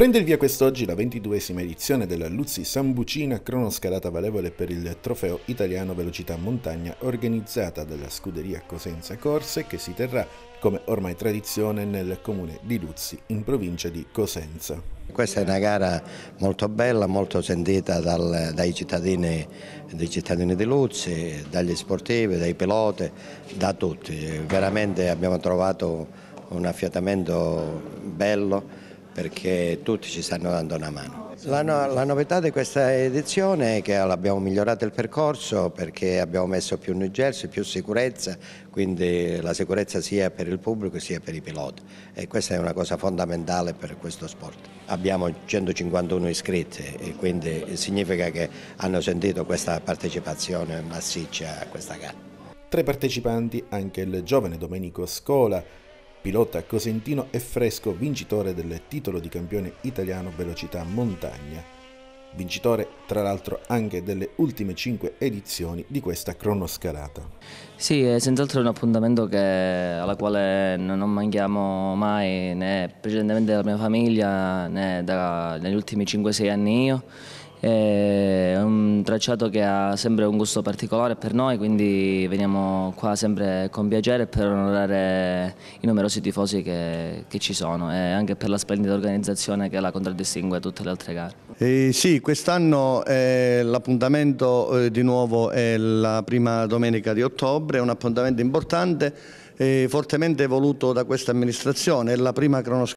Prende il via quest'oggi la ventiduesima edizione della Luzzi Sambucina cronoscalata valevole per il trofeo italiano velocità montagna organizzata dalla scuderia Cosenza Corse che si terrà come ormai tradizione nel comune di Luzzi in provincia di Cosenza. Questa è una gara molto bella, molto sentita dal, dai, cittadini, dai cittadini di Luzzi, dagli sportivi, dai piloti, da tutti. Veramente abbiamo trovato un affiatamento bello perché tutti ci stanno dando una mano. La, no, la novità di questa edizione è che abbiamo migliorato il percorso perché abbiamo messo più New Jersey, più sicurezza, quindi la sicurezza sia per il pubblico sia per i piloti e questa è una cosa fondamentale per questo sport. Abbiamo 151 iscritti e quindi significa che hanno sentito questa partecipazione massiccia a questa gara. Tra i partecipanti anche il giovane Domenico Scola, pilota cosentino e fresco vincitore del titolo di campione italiano velocità montagna, vincitore tra l'altro anche delle ultime cinque edizioni di questa cronoscalata. Sì, è senz'altro un appuntamento che, alla quale non manchiamo mai né precedentemente dalla mia famiglia né da, negli ultimi 5-6 anni io. È un tracciato che ha sempre un gusto particolare per noi, quindi veniamo qua sempre con piacere per onorare i numerosi tifosi che, che ci sono e anche per la splendida organizzazione che la contraddistingue a tutte le altre gare. Eh, sì, quest'anno eh, l'appuntamento eh, di nuovo è la prima domenica di ottobre, è un appuntamento importante, fortemente voluto da questa amministrazione, è la prima cronoscopia